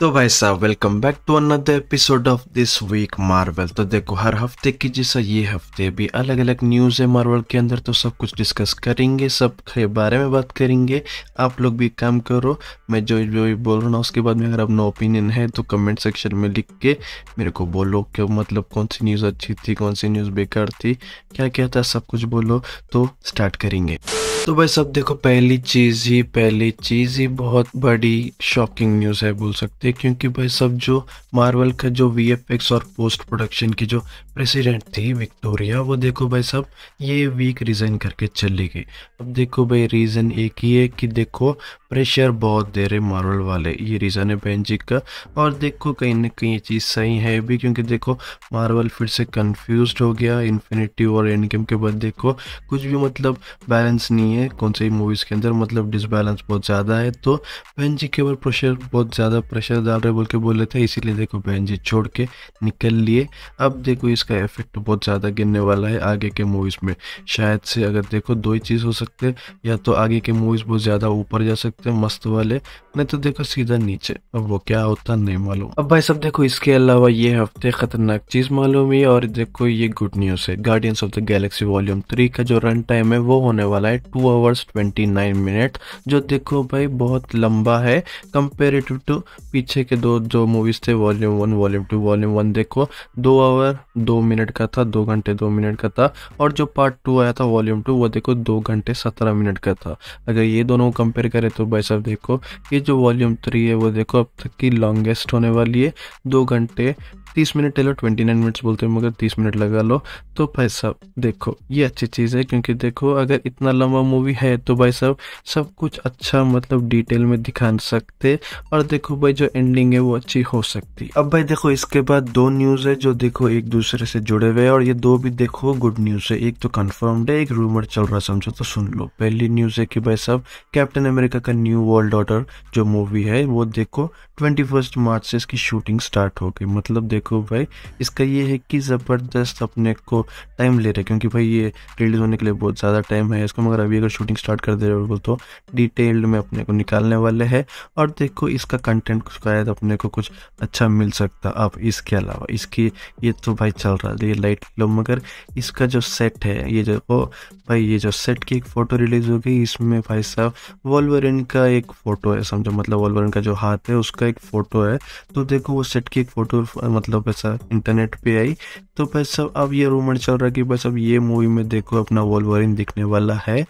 तो भाई साहब welcome back to another episode of this week Marvel तो देखो हर हफ्ते की जैसा ये हफ्ते भी अलग अलग न्यूज़ है मार्वल के अंदर तो सब कुछ डिस्कस करेंगे सब के बारे में बात करेंगे आप लोग भी काम करो मैं जो जो भी बोल रहा हूँ उसके बाद में अगर अपना ओपिनियन है तो कमेंट सेक्शन में लिख के मेरे को बोलो कि मतलब कौन सी न्यूज़ अच्छी थी कौन सी न्यूज़ बेकार थी क्या क्या था सब कुछ बोलो तो स्टार्ट करेंगे तो भाई सब देखो पहली चीज ही पहली चीज ही बहुत बड़ी शॉकिंग न्यूज है बोल सकते हैं क्योंकि भाई सब जो मार्वल का जो वी और पोस्ट प्रोडक्शन की जो प्रेसिडेंट थी विक्टोरिया वो देखो भाई सब ये वीक रिजाइन करके चली गई अब देखो भाई रीज़न एक ही है कि देखो प्रेशर बहुत दे रहे मार्वल वाले ये रीज़न है बहन जी का और देखो कहीं ना कहीं ये चीज़ सही है भी क्योंकि देखो मार्वल फिर से कंफ्यूज हो गया इन्फिनिटी और एंड गेम के बाद देखो कुछ भी मतलब बैलेंस नहीं नहीं है कौन सी मूवीज़ के अंदर मतलब डिसबैलेंस बहुत ज़्यादा है तो बहन जी के ऊपर प्रेशर बहुत ज़्यादा प्रेशर डाल रहे बोल के बोल रहे थे इसीलिए देखो बहन जी छोड़ के निकल लिए अब देखो इसका इफेक्ट बहुत ज़्यादा गिरने वाला है आगे के मूवीज़ में शायद से अगर देखो दो ही चीज़ हो सकते या तो आगे के मूवीज़ बहुत ज़्यादा ऊपर जा सकते हैं मस्त वाले नहीं तो देखो सीधा नीचे अब वो क्या होता नहीं मालूम अब भाई सब देखो इसके अलावा ये हफ्ते खतरनाक चीज़ मालूम है और देखो ये गुड न्यूज़ है Guardians of the Galaxy volume three का जो रन टाइम है वो होने वाला है two two hours twenty nine minute जो देखो भाई बहुत लंबा है कंपेरेटिव टू पीछे के दो जो मूवीज़ थे volume one volume two volume one देखो दो आवर दो मिनट का था दो घंटे दो मिनट का था और जो पार्ट टू आया था वॉल्यूम टू वो देखो दो घंटे सत्रह मिनट का था अगर ये दोनों कंपेयर करें तो भाई साहब देखो ये जो वॉल्यूम थ्री है वो देखो अब तक की लॉन्गेस्ट होने वाली है दो घंटे तीस मिनट लो ट्वेंटी नाइन मिनट्स बोलते हो मगर तीस मिनट लगा लो तो भाई साहब देखो ये अच्छी चीज़ है क्योंकि देखो अगर इतना लंबा मूवी है तो भाई साहब सब कुछ अच्छा मतलब डिटेल में दिखा सकते और देखो भाई जो एंडिंग है वो अच्छी हो सकती अब भाई देखो इसके बाद दो न्यूज़ है जो देखो एक दूसरे से जुड़े हुए और ये दो भी देखो गुड न्यूज़ है एक तो कन्फर्म्ड है एक रूमर चल रहा समझो तो सुन लो पहली न्यूज़ है कि भाई साहब कैप्टन अमेरिका का न्यू वर्ल्ड ऑर्डर जो मूवी है वो देखो ट्वेंटी मार्च से इसकी शूटिंग स्टार्ट होगी मतलब देखो देखो भाई इसका ये है कि ज़बरदस्त अपने को टाइम ले रहा है क्योंकि भाई ये रिलीज़ होने के लिए बहुत ज़्यादा टाइम है इसको मगर अभी अगर शूटिंग स्टार्ट कर दे रहे हो तो डिटेल्ड में अपने को निकालने वाले है और देखो इसका कंटेंट कुछ शायद अपने को कुछ अच्छा मिल सकता अब इसके अलावा इसकी ये तो भाई चल रहा है ये लाइट लो मगर इसका जो सेट है ये जो ओ भाई ये जो सेट की एक फ़ोटो रिलीज़ हो गई इसमें भाई साहब वॉलवरिन का एक फ़ोटो है समझो मतलब वॉलवरिन का जो हाथ है उसका एक फ़ोटो है तो देखो वो सेट की एक फ़ोटो मतलब मतलब भाई इंटरनेट पे आई तो भाई साहब अब ये रूमर चल रहा है कि भाई अब ये मूवी में देखो अपना वॉलवरिन दिखने वाला है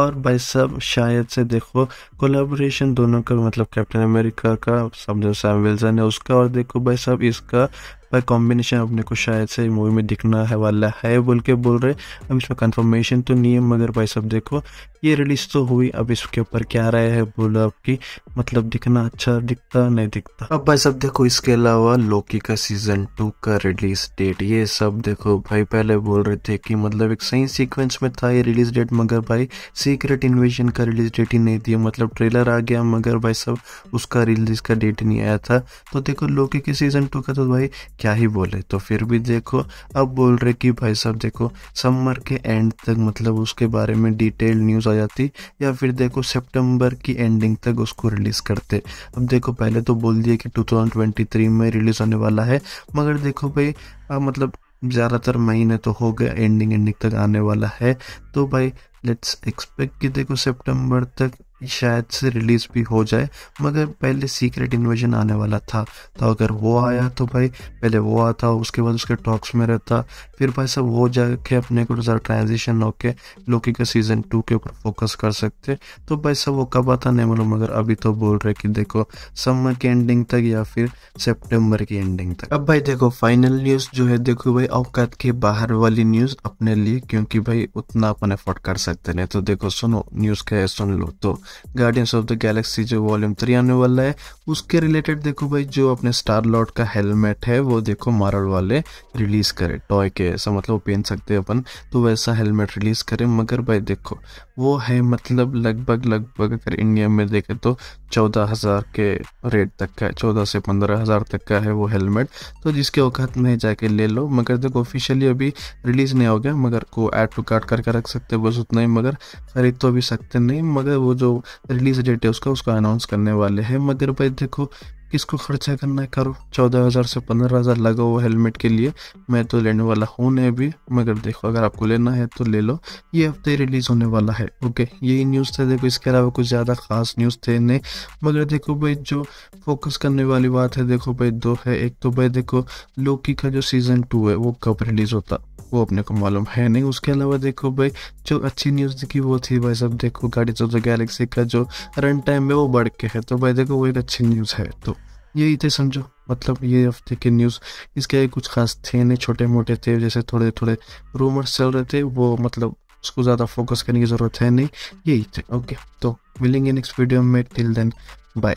और भाई सब शायद से देखो कोलाबोरेशन दोनों का मतलब कैप्टन अमेरिका का सब जो सैम विल्सन है उसका और देखो भाई सब इसका पर कॉम्बिनेशन अपने को शायद से मूवी में दिखना है वाला है बोल के बोल रहे अब इसमें कंफर्मेशन तो नहीं है मगर भाई सब देखो ये रिलीज तो हुई अब इसके ऊपर क्या राय है बोलो आपकी मतलब दिखना अच्छा दिखता नहीं दिखता अब भाई सब देखो इसके अलावा लोकी का सीजन टू का रिलीज डेट ये सब देखो भाई पहले बोल रहे थे कि मतलब एक सही सीक्वेंस में था ये रिलीज डेट मगर भाई सीक्रेट इन्वेजन का रिलीज डेट ही नहीं दिया मतलब ट्रेलर आ गया मगर भाई सब उसका रिलीज का डेट नहीं आया था तो देखो लोकी के सीजन टू का तो भाई क्या ही बोले तो फिर भी देखो अब बोल रहे कि भाई साहब देखो समर के एंड तक मतलब उसके बारे में डिटेल न्यूज़ आ जाती या फिर देखो सितंबर की एंडिंग तक उसको रिलीज़ करते अब देखो पहले तो बोल दिया कि 2023 में रिलीज़ होने वाला है मगर देखो भाई अब मतलब ज़्यादातर महीने तो हो गया एंडिंग एंडिंग तक आने वाला है तो भाई लेट्स एक्सपेक्ट कि देखो सितंबर तक शायद से रिलीज़ भी हो जाए मगर पहले सीक्रेट इन्वेजन आने वाला था तो अगर वो आया तो भाई पहले वो आता उसके बाद उसके टॉक्स में रहता फिर भाई सब वो जाके अपने को ज़रा ट्रांजिशन होके लोकी का सीज़न टू के ऊपर फोकस कर सकते तो भाई सब वो कब आता नहीं मालूम मगर अभी तो बोल रहे कि देखो समर की एंडिंग तक या फिर सेप्टेम्बर की एंडिंग तक अब भाई देखो फाइनल न्यूज़ जो है देखो भाई औकात के बाहर वाली न्यूज़ अपने लिए क्योंकि भाई उतना अपन एफोर्ड कर सकते नहीं तो देखो सुनो न्यूज़ क्या सुन लो तो गार्डियंस ऑफ द गैलेक्सी जो वॉल्यूम थ्री आने वाला है उसके रिलेटेड देखो भाई जो अपने स्टार लॉर्ड का हेलमेट है वो देखो मारल वाले रिलीज करे टॉय के ऐसा मतलब वो पहन सकते हैं अपन तो वैसा हेलमेट रिलीज करें मगर भाई देखो वो है मतलब लगभग लगभग अगर इंडिया में देखें तो चौदह हज़ार के रेट तक का है चौदह से पंद्रह हज़ार तक का है वो हेलमेट तो जिसके औकात में जाके ले लो मगर देखो ऑफिशियली अभी रिलीज़ नहीं हो गया मगर को ऐड टू कार्ट करके रख सकते बस उतना ही मगर खरीद तो अभी सकते नहीं मगर वो जो रिलीज़ डेट है उसका उसका अनाउंस करने वाले हैं मगर भाई देखो किसको खर्चा करना है करो चौदह हज़ार से पंद्रह हज़ार लगा हुआ हेलमेट के लिए मैं तो लेने वाला हूँ नहीं अभी मगर देखो अगर आपको लेना है तो ले लो ये हफ्ते रिलीज़ होने वाला है ओके यही न्यूज़ थे देखो इसके अलावा कुछ ज़्यादा खास न्यूज़ थे नहीं मगर देखो भाई जो फोकस करने वाली बात है देखो भाई दो है एक तो भाई देखो लोकी का जो सीज़न टू है वो कब रिलीज़ होता वो अपने को मालूम है नहीं उसके अलावा देखो भाई जो अच्छी न्यूज़ थी वो थी भाई सब देखो गाड़ी चौदह तो गैलेक्सी का जो रन टाइम में वो बढ़ के है तो भाई देखो वो एक अच्छी न्यूज़ है तो यही थे समझो मतलब ये हफ्ते की न्यूज़ इसके कुछ खास थे नहीं छोटे मोटे थे जैसे थोड़े थोड़े रूमर्स चल रहे थे वो मतलब उसको ज़्यादा फोकस करने की ज़रूरत है नहीं यही थे ओके तो मिलेंगे नेक्स्ट वीडियो में टिल देन बाय